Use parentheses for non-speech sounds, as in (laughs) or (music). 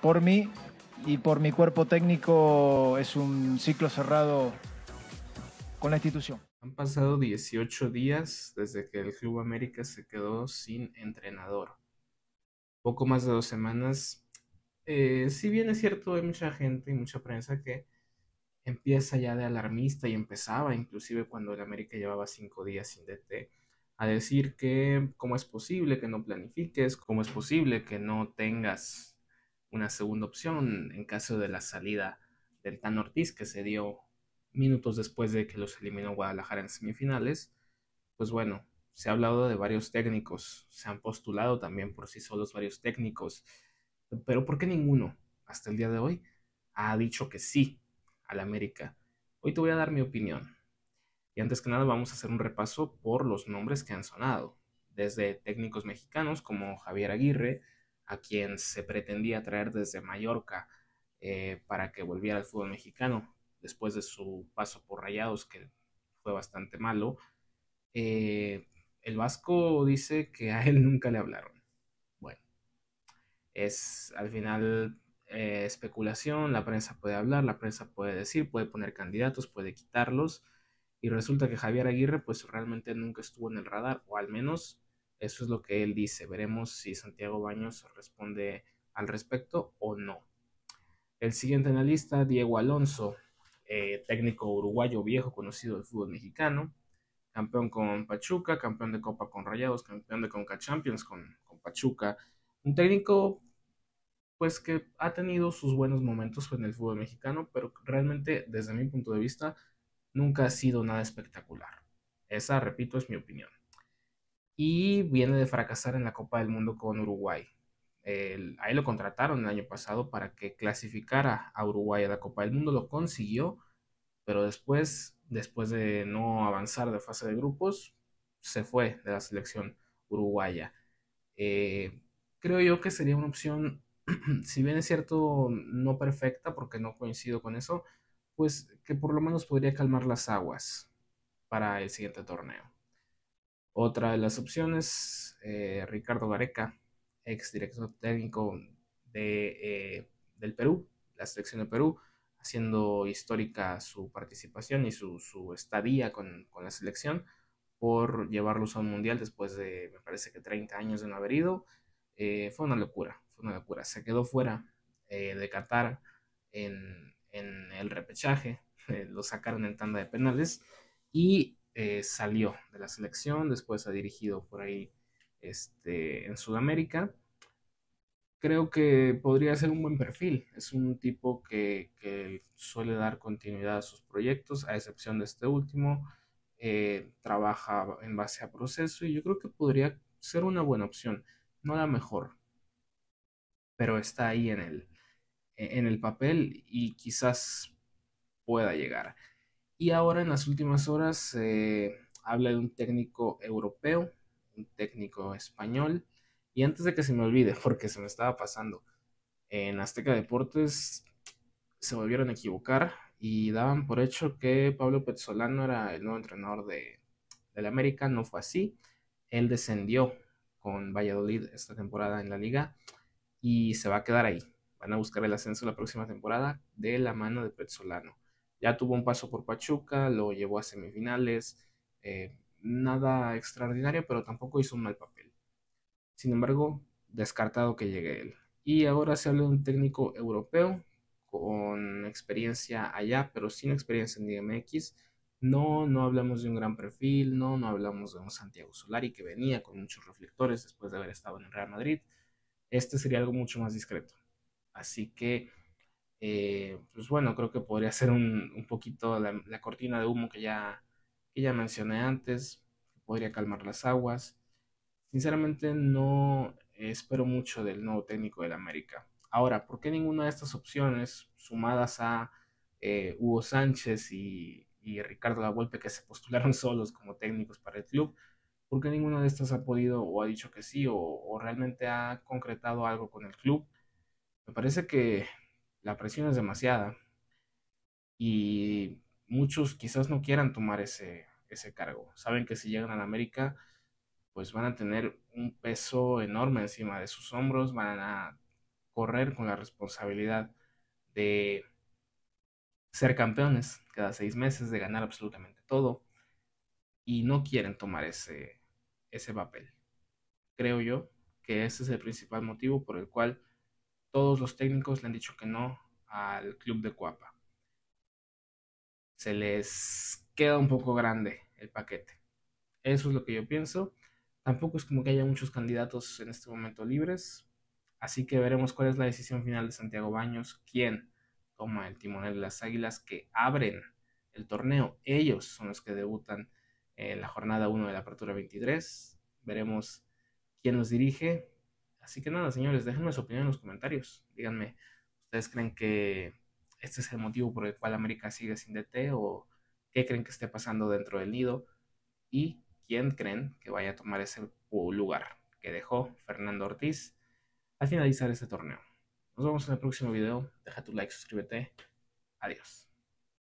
por mí y por mi cuerpo técnico es un ciclo cerrado con la institución. Han pasado 18 días desde que el Club América se quedó sin entrenador. Poco más de dos semanas. Eh, si bien es cierto, hay mucha gente y mucha prensa que empieza ya de alarmista y empezaba inclusive cuando el América llevaba cinco días sin DT a decir que cómo es posible que no planifiques, cómo es posible que no tengas una segunda opción en caso de la salida del Tan Ortiz que se dio minutos después de que los eliminó Guadalajara en semifinales, pues bueno, se ha hablado de varios técnicos, se han postulado también por sí solos varios técnicos, pero ¿por qué ninguno hasta el día de hoy ha dicho que sí al América? Hoy te voy a dar mi opinión. Y antes que nada vamos a hacer un repaso por los nombres que han sonado, desde técnicos mexicanos como Javier Aguirre, a quien se pretendía traer desde Mallorca eh, para que volviera al fútbol mexicano después de su paso por Rayados, que fue bastante malo. Eh, el Vasco dice que a él (laughs) nunca le hablaron. Bueno, es al final eh, especulación, la prensa puede hablar, la prensa puede decir, puede poner candidatos, puede quitarlos. Y resulta que Javier Aguirre pues realmente nunca estuvo en el radar, o al menos eso es lo que él dice. Veremos si Santiago Baños responde al respecto o no. El siguiente analista, Diego Alonso, eh, técnico uruguayo viejo conocido del fútbol mexicano, campeón con Pachuca, campeón de Copa con Rayados, campeón de Conca Champions con, con Pachuca. Un técnico pues que ha tenido sus buenos momentos en el fútbol mexicano, pero realmente desde mi punto de vista nunca ha sido nada espectacular. Esa, repito, es mi opinión y viene de fracasar en la Copa del Mundo con Uruguay. ahí lo contrataron el año pasado para que clasificara a Uruguay a la Copa del Mundo, lo consiguió, pero después, después de no avanzar de fase de grupos, se fue de la selección uruguaya. Eh, creo yo que sería una opción, (clears throat) si bien es cierto, no perfecta, porque no coincido con eso, pues que por lo menos podría calmar las aguas para el siguiente torneo. Otra de las opciones, eh, Ricardo Gareca, ex director técnico de, eh, del Perú, la selección de Perú, haciendo histórica su participación y su, su estadía con, la selección por llevarlos a un mundial después de, me parece que 30 años de no haber ido. Eh, fue una locura, fue una locura. Se quedó fuera de Qatar en, el repechaje, (laughs) lo sacaron en tanda de penales y eh, salió de la selección, después ha dirigido por ahí este, en Sudamérica. Creo que podría ser un buen perfil. Es un tipo que, suele dar continuidad a sus proyectos, a excepción de este último. Eh, trabaja en base a proceso y yo creo que podría ser una buena opción. No la mejor, pero está ahí en el, e-, en el papel y quizás pueda llegar. Y ahora en las últimas horas se eh, habla de un técnico europeo, un técnico español. Y antes de que se me olvide, (laughs) porque se me estaba pasando, en Azteca Deportes se volvieron a equivocar y daban por hecho que Pablo Petzolano era el nuevo entrenador de, la América. No fue así. Él descendió con Valladolid esta temporada en la liga y se va a quedar ahí. Van a buscar el ascenso la próxima temporada de la mano de Petzolano. Ya tuvo un paso por Pachuca, lo llevó a semifinales, eh, nada extraordinario, pero tampoco hizo un mal papel. Sin embargo, descartado que llegue él. Y ahora se habla de un técnico europeo con experiencia allá, pero sin experiencia en DMX. No, no hablamos de un gran perfil, no, no hablamos de un Santiago Solari que venía con muchos reflectores después de haber estado en Real Madrid. Este sería algo mucho más discreto. Así que eh, pues bueno, creo que podría ser un, un poquito la, cortina de humo que ya, que ya mencioné antes, podría calmar las aguas. Sinceramente no espero mucho del nuevo técnico del América. Ahora, ¿por qué ninguna de estas opciones sumadas a eh, Hugo Sánchez y, y Ricardo Lavolpe que se postularon (laughs) solos como técnicos para el club? ¿Por qué ninguna de estas ha podido o ha dicho que sí o, o realmente ha concretado algo con el club? Me parece que la presión es demasiada y muchos quizás no quieran tomar ese, ese cargo. Saben que si llegan a América, pues van a tener un peso enorme encima de sus hombros, van a correr con la responsabilidad de ser campeones cada seis meses, de ganar absolutamente todo, y no quieren tomar ese, ese papel. Creo yo que ese es el principal motivo por el cual todos los técnicos le han dicho que no al club de Cuapa. Se les queda un poco grande el paquete. Eso es lo que yo pienso. Tampoco es como que haya muchos candidatos en este momento libres. Así que veremos cuál es la decisión final de Santiago Baños, quién toma el timonel de las Águilas que abren el torneo. Ellos son los que debutan en la jornada 1 de la Apertura 23. Veremos quién los dirige, Así que nada, señores, déjenme su opinión en los comentarios. Díganme, ¿ustedes creen que este es el motivo por el cual América sigue sin DT o qué creen que esté pasando dentro del nido? ¿Y quién creen que vaya a tomar ese lugar que dejó Fernando Ortiz al finalizar este torneo? Nos vemos en el próximo video. Deja tu like, suscríbete. Adiós.